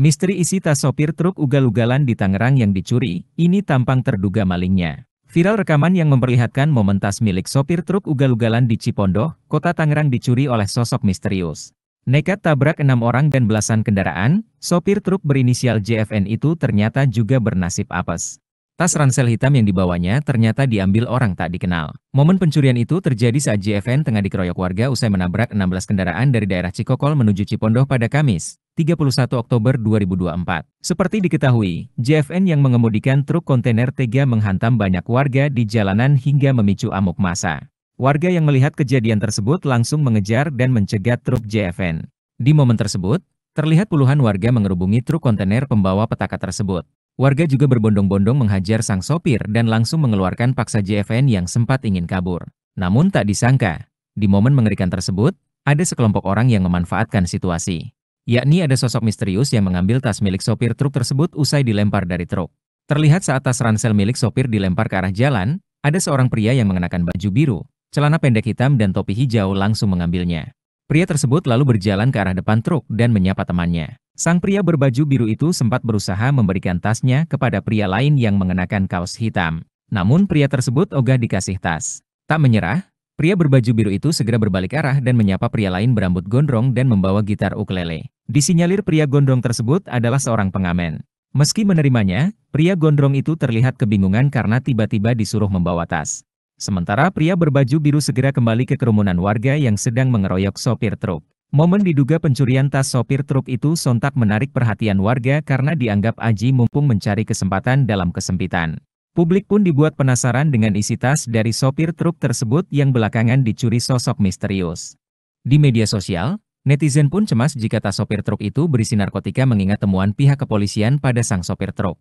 Misteri isi tas sopir truk ugal-ugalan di Tangerang yang dicuri, ini tampang terduga malingnya. Viral rekaman yang memperlihatkan momen tas milik sopir truk ugal-ugalan di Cipondoh, kota Tangerang dicuri oleh sosok misterius. Nekat tabrak enam orang dan belasan kendaraan, sopir truk berinisial JFN itu ternyata juga bernasib apes. Tas ransel hitam yang dibawanya ternyata diambil orang tak dikenal. Momen pencurian itu terjadi saat JFN tengah dikeroyok warga usai menabrak 16 kendaraan dari daerah Cikokol menuju Cipondoh pada Kamis. 31 Oktober 2024. Seperti diketahui, JFN yang mengemudikan truk kontainer tega menghantam banyak warga di jalanan hingga memicu amuk massa. Warga yang melihat kejadian tersebut langsung mengejar dan mencegat truk JFN. Di momen tersebut, terlihat puluhan warga mengerubungi truk kontainer pembawa petaka tersebut. Warga juga berbondong-bondong menghajar sang sopir dan langsung mengeluarkan paksa JFN yang sempat ingin kabur. Namun tak disangka, di momen mengerikan tersebut, ada sekelompok orang yang memanfaatkan situasi yakni ada sosok misterius yang mengambil tas milik sopir truk tersebut usai dilempar dari truk. Terlihat saat tas ransel milik sopir dilempar ke arah jalan, ada seorang pria yang mengenakan baju biru, celana pendek hitam dan topi hijau langsung mengambilnya. Pria tersebut lalu berjalan ke arah depan truk dan menyapa temannya. Sang pria berbaju biru itu sempat berusaha memberikan tasnya kepada pria lain yang mengenakan kaos hitam. Namun pria tersebut ogah dikasih tas. Tak menyerah, pria berbaju biru itu segera berbalik arah dan menyapa pria lain berambut gondrong dan membawa gitar ukulele. Disinyalir pria gondrong tersebut adalah seorang pengamen. Meski menerimanya, pria gondrong itu terlihat kebingungan karena tiba-tiba disuruh membawa tas. Sementara pria berbaju biru segera kembali ke kerumunan warga yang sedang mengeroyok sopir truk. Momen diduga pencurian tas sopir truk itu sontak menarik perhatian warga karena dianggap Aji mumpung mencari kesempatan dalam kesempitan. Publik pun dibuat penasaran dengan isi tas dari sopir truk tersebut yang belakangan dicuri sosok misterius. Di media sosial, Netizen pun cemas jika tas sopir truk itu berisi narkotika mengingat temuan pihak kepolisian pada sang sopir truk.